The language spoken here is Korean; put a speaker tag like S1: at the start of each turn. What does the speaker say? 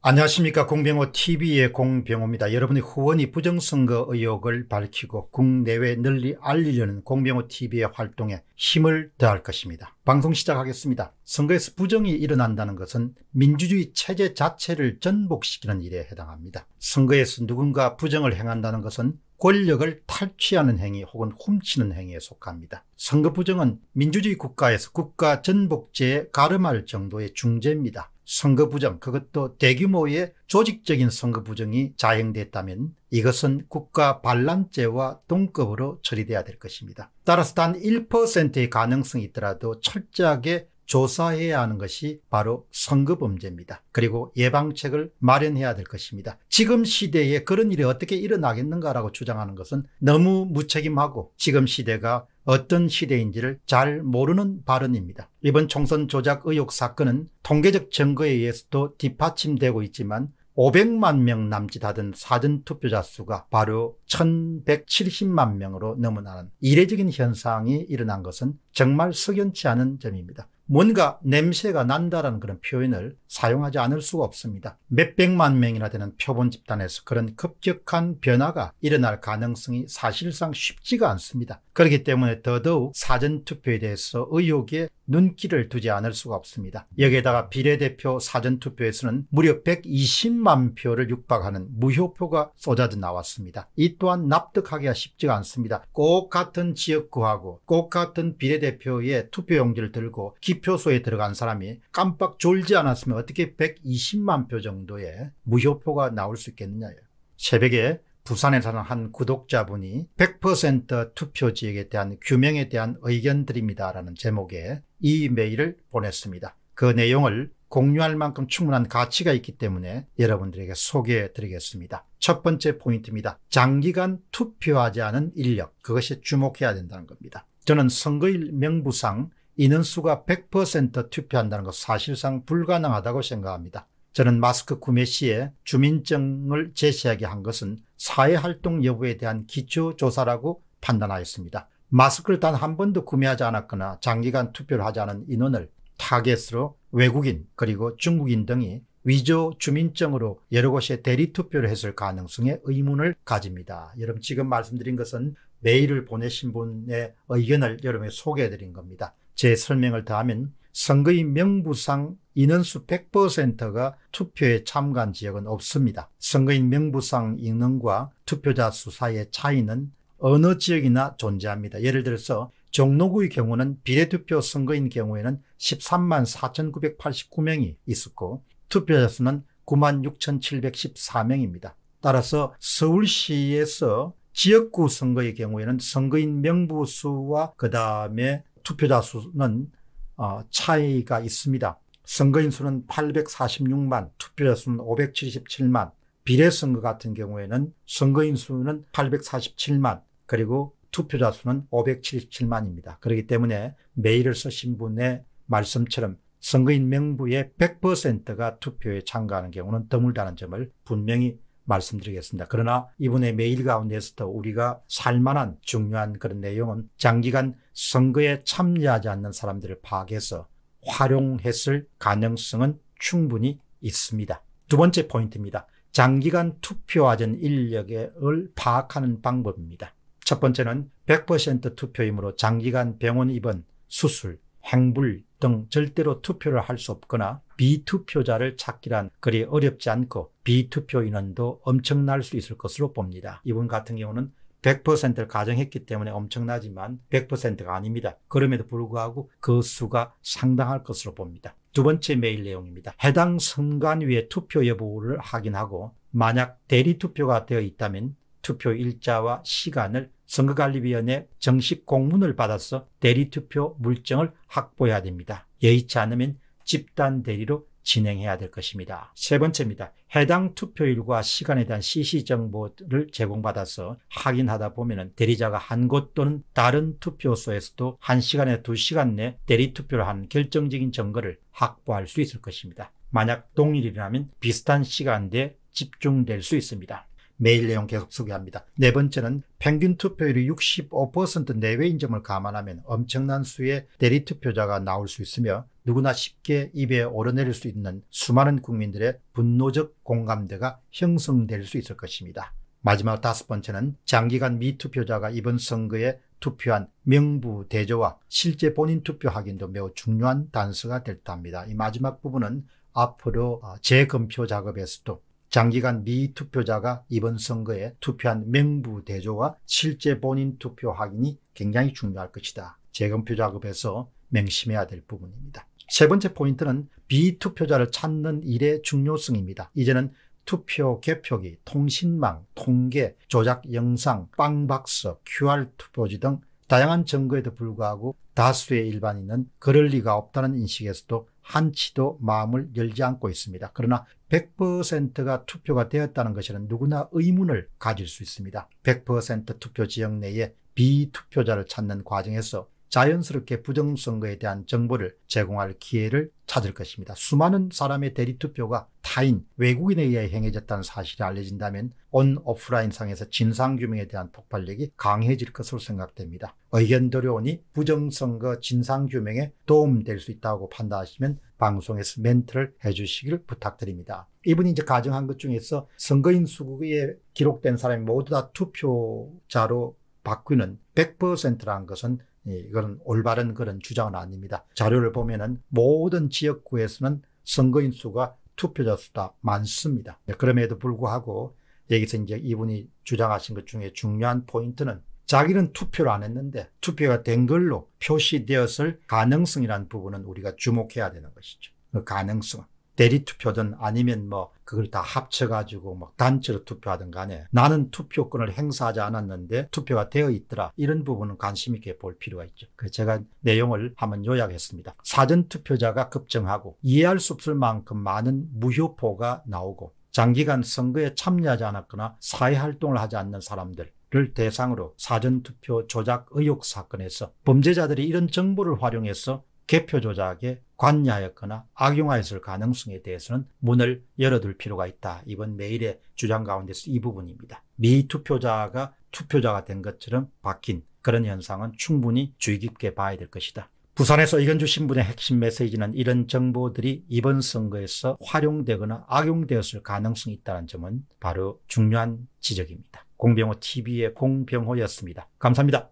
S1: 안녕하십니까 공병호TV의 공병호입니다. 여러분의 후원이 부정선거 의혹을 밝히고 국내외 널리 알리려는 공병호TV의 활동에 힘을 더할 것입니다. 방송 시작하겠습니다. 선거에서 부정이 일어난다는 것은 민주주의 체제 자체를 전복시키는 일에 해당합니다. 선거에서 누군가 부정을 행한다는 것은 권력을 탈취하는 행위 혹은 훔치는 행위에 속합니다. 선거 부정은 민주주의 국가에서 국가 전복제에 가름할 정도의 중재입니다. 선거 부정 그것도 대규모의 조직적인 선거 부정이 자행됐다면 이것은 국가 반란죄와 동급으로 처리돼야 될 것입니다. 따라서 단 1%의 가능성이 있더라도 철저하게 조사해야 하는 것이 바로 선거범죄입니다. 그리고 예방책을 마련해야 될 것입니다. 지금 시대에 그런 일이 어떻게 일어나겠는가라고 주장하는 것은 너무 무책임하고 지금 시대가 어떤 시대인지를 잘 모르는 발언입니다. 이번 총선 조작 의혹 사건은 통계적 증거에 의해서도 뒷받침되고 있지만 500만 명 남짓하던 사전투표자 수가 바로 1170만 명으로 넘어나는 이례적인 현상이 일어난 것은 정말 석연치 않은 점입니다. 뭔가 냄새가 난다라는 그런 표현을 사용하지 않을 수가 없습니다. 몇백만 명이나 되는 표본 집단에서 그런 급격한 변화가 일어날 가능성이 사실상 쉽지가 않습니다. 그렇기 때문에 더더욱 사전투표에 대해서 의혹에 눈길을 두지 않을 수가 없습니다. 여기에다가 비례대표 사전투표에서는 무려 120만 표를 육박하는 무효표가 쏟아져 나왔습니다. 이 또한 납득하기가 쉽지가 않습니다. 꼭 같은 지역구하고 꼭 같은 비례대표의 투표용지를 들고 기표소에 들어간 사람이 깜빡 졸지 않았으면 어떻게 120만 표 정도의 무효표가 나올 수 있겠느냐. 새벽에 부산에 사는 한 구독자분이 100% 투표 지역에 대한 규명에 대한 의견들입니다라는 제목의 이 메일을 보냈습니다. 그 내용을 공유할 만큼 충분한 가치가 있기 때문에 여러분들에게 소개해 드리겠습니다. 첫 번째 포인트입니다. 장기간 투표하지 않은 인력, 그것이 주목해야 된다는 겁니다. 저는 선거일 명부상 인원수가 100% 투표한다는 것은 사실상 불가능하다고 생각합니다. 저는 마스크 구매 시에 주민증을 제시하게 한 것은 사회활동 여부에 대한 기초조사라고 판단하였습니다. 마스크를 단 한 번도 구매하지 않았거나 장기간 투표를 하지 않은 인원을 타겟으로 외국인 그리고 중국인 등이 위조 주민증으로 여러 곳에 대리 투표를 했을 가능성에 의문을 가집니다. 여러분 지금 말씀드린 것은 메일을 보내신 분의 의견을 여러분에 소개해드린 겁니다. 제 설명을 더하면 선거의 명부상 인원수 100%가 투표에 참가한 지역은 없습니다. 선거인 명부상 인원과 투표자 수 사이의 차이는 어느 지역이나 존재합니다. 예를 들어서 종로구의 경우는 비례투표 선거인 경우에는 13만 4,989명이 있었고 투표자 수는 9만 6,714명입니다. 따라서 서울시에서 지역구 선거의 경우에는 선거인 명부수와 그 다음에 투표자 수는 어, 차이가 있습니다. 선거인 수는 846만, 투표자 수는 577만, 비례선거 같은 경우에는 선거인 수는 847만, 그리고 투표자 수는 577만입니다. 그렇기 때문에 메일을 쓰신 분의 말씀처럼 선거인 명부의 100%가 투표에 참가하는 경우는 드물다는 점을 분명히 말씀드리겠습니다. 그러나 이분의 메일 가운데서도 우리가 살만한 중요한 그런 내용은 장기간 선거에 참여하지 않는 사람들을 파악해서 활용했을 가능성은 충분히 있습니다. 두 번째 포인트입니다. 장기간 투표하던 인력을 파악하는 방법입니다. 첫 번째는 100% 투표이므로 장기간 병원 입원, 수술, 행불 등 절대로 투표를 할 수 없거나 비투표자를 찾기란 그리 어렵지 않고 비투표 인원도 엄청날 수 있을 것으로 봅니다. 이분 같은 경우는 100%를 가정했기 때문에 엄청나지만 100%가 아닙니다. 그럼에도 불구하고 그 수가 상당할 것으로 봅니다. 두 번째 메일 내용입니다. 해당 선관위의 투표 여부를 확인하고 만약 대리 투표가 되어 있다면 투표 일자와 시간을 선거관리위원회 정식 공문을 받아서 대리 투표 물증을 확보해야 됩니다. 여의치 않으면 집단 대리로 진행해야 될 것입니다. 세 번째입니다. 해당 투표일과 시간에 대한 CC 정보를 제공받아서 확인하다 보면 대리자가 한 곳 또는 다른 투표소에서도 1시간에 2시간 내 대리 투표를 한 결정적인 증거를 확보할 수 있을 것입니다. 만약 동일이라면 비슷한 시간대에 집중될 수 있습니다. 매일 내용 계속 소개합니다. 네 번째는 평균 투표율이 65% 내외인 점을 감안하면 엄청난 수의 대리 투표자가 나올 수 있으며 누구나 쉽게 입에 오르내릴 수 있는 수많은 국민들의 분노적 공감대가 형성될 수 있을 것입니다. 마지막 다섯 번째는 장기간 미투표자가 이번 선거에 투표한 명부 대조와 실제 본인 투표 확인도 매우 중요한 단서가 될 듯합니다. 이 마지막 부분은 앞으로 재검표 작업에서도 장기간 미투표자가 이번 선거에 투표한 명부대조와 실제 본인 투표 확인이 굉장히 중요할 것이다. 재검표 작업에서 맹심해야 될 부분입니다. 세 번째 포인트는 비투표자를 찾는 일의 중요성입니다. 이제는 투표 개표기, 통신망, 통계, 조작 영상, 빵박스, QR 투표지 등 다양한 증거에도 불구하고 다수의 일반인은 그럴 리가 없다는 인식에서도 한치도 마음을 열지 않고 있습니다. 그러나 100%가 투표가 되었다는 것에는 누구나 의문을 가질 수 있습니다. 100% 투표 지역 내에 비투표자를 찾는 과정에서 자연스럽게 부정선거에 대한 정보를 제공할 기회를 찾을 것입니다. 수많은 사람의 대리투표가 타인, 외국인에 의해 행해졌다는 사실이 알려진다면 온 오프라인 상에서 진상규명에 대한 폭발력이 강해질 것으로 생각됩니다. 의견들이 오니 부정선거 진상규명에 도움될 수 있다고 판단하시면 방송에서 멘트를 해주시길 부탁드립니다. 이분이 이제 가정한 것 중에서 선거인 수국에 기록된 사람이 모두 다 투표자로 바꾸는 100%라는 것은 예, 이건 올바른 그런 주장은 아닙니다. 자료를 보면은 모든 지역구에서는 선거인 수가 투표자 수다 많습니다. 네, 그럼에도 불구하고 여기서 이제 이분이 주장하신 것 중에 중요한 포인트는 자기는 투표를 안 했는데 투표가 된 걸로 표시되었을 가능성이라는 부분은 우리가 주목해야 되는 것이죠. 그 가능성은. 대리 투표든 아니면 뭐 그걸 다 합쳐가지고 뭐 단체로 투표하든 간에 나는 투표권을 행사하지 않았는데 투표가 되어 있더라. 이런 부분은 관심 있게 볼 필요가 있죠. 그래서 제가 내용을 한번 요약했습니다. 사전 투표자가 급증하고 이해할 수 없을 만큼 많은 무효포가 나오고 장기간 선거에 참여하지 않았거나 사회활동을 하지 않는 사람들, 를 대상으로 사전투표 조작 의혹 사건에서 범죄자들이 이런 정보를 활용해서 개표 조작에 관여하였거나 악용하였을 가능성에 대해서는 문을 열어둘 필요가 있다. 이번 메일의 주장 가운데서 이 부분입니다. 미투표자가 투표자가 된 것처럼 바뀐 그런 현상은 충분히 주의 깊게 봐야 될 것이다. 부산에서 의견 주신 분의 핵심 메시지는 이런 정보들이 이번 선거에서 활용되거나 악용되었을 가능성이 있다는 점은 바로 중요한 지적입니다. 공병호 TV의 공병호였습니다. 감사합니다.